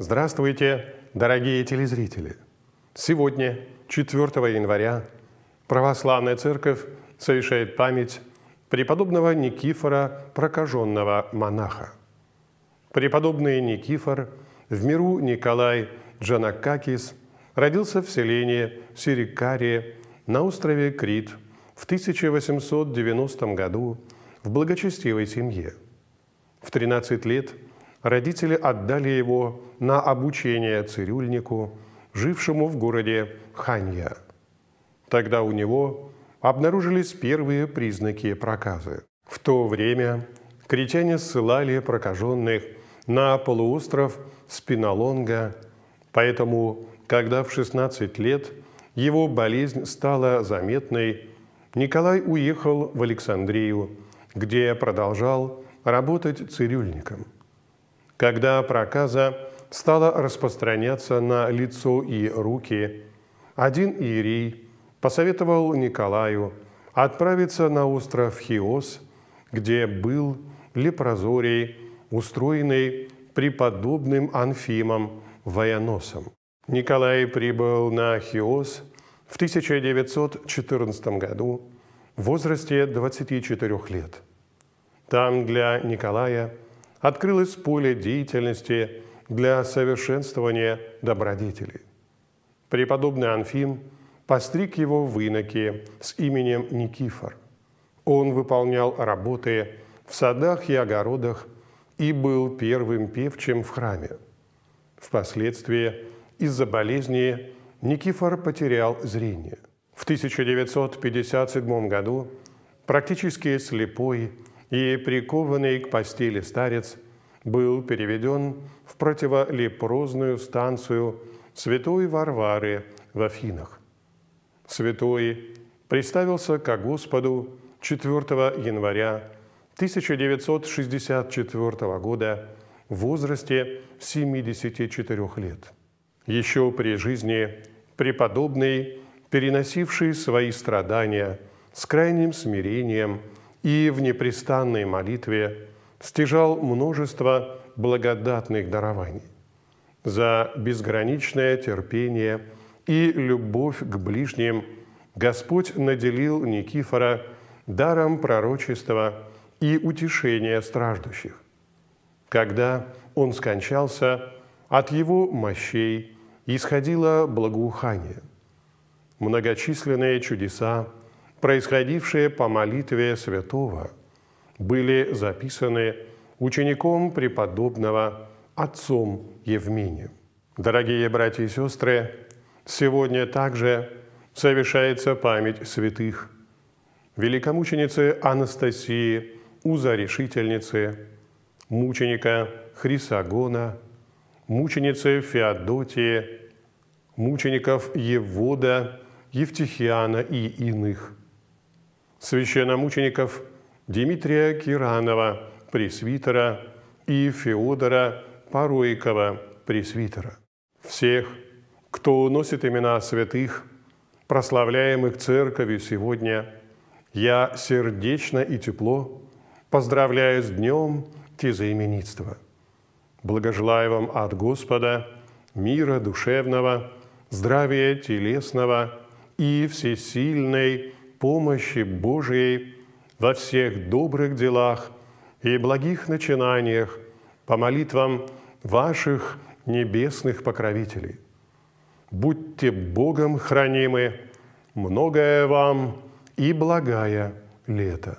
Здравствуйте, дорогие телезрители! Сегодня, 4 января, Православная Церковь совершает память преподобного Никифора, прокаженного монаха. Преподобный Никифор в миру Николай Джанакакис родился в селении Сирикарии на острове Крит в 1890 году в благочестивой семье. В 13 лет – родители отдали его на обучение цирюльнику, жившему в городе Ханья. Тогда у него обнаружились первые признаки проказы. В то время критяне ссылали прокаженных на полуостров Спиналонга, поэтому, когда в 16 лет его болезнь стала заметной, Николай уехал в Александрию, где продолжал работать цирюльником – когда проказа стала распространяться на лицо и руки, один иерей посоветовал Николаю отправиться на остров Хиос, где был лепрозорий, устроенный преподобным Анфимом Военосом. Николай прибыл на Хиос в 1914 году в возрасте 24 лет. Там для Николая – открылось поле деятельности для совершенствования добродетелей. Преподобный Анфим постриг его в иноке с именем Никифор. Он выполнял работы в садах и огородах и был первым певчим в храме. Впоследствии из-за болезни Никифор потерял зрение. В 1957 году практически слепой и прикованный к постели старец был переведен в противолепрозную станцию святой Варвары в Афинах. Святой представился к Господу 4 января 1964 года в возрасте 74 лет. Еще при жизни преподобный, переносивший свои страдания с крайним смирением – и в непрестанной молитве стяжал множество благодатных дарований. За безграничное терпение и любовь к ближним Господь наделил Никифора даром пророчества и утешения страждущих. Когда он скончался, от его мощей исходило благоухание. Многочисленные чудеса происходившие по молитве святого, были записаны учеником преподобного отцом Евминием. Дорогие братья и сестры, сегодня также совершается память святых великомученицы Анастасии, узорешительницы, мученика Хрисагона, мученицы Феодотии, мучеников Евода, Евтихиана и иных – священномучеников Дмитрия Киранова, пресвитера, и Феодора Паруйкова, пресвитера. Всех, кто носит имена святых, прославляемых Церковью сегодня, я сердечно и тепло поздравляю с днем тезаименитства. Благожелаю вам от Господа мира душевного, здравия телесного и всесильной помощи Божией во всех добрых делах и благих начинаниях по молитвам ваших небесных покровителей. Будьте Богом хранимы, многое вам и благая лето.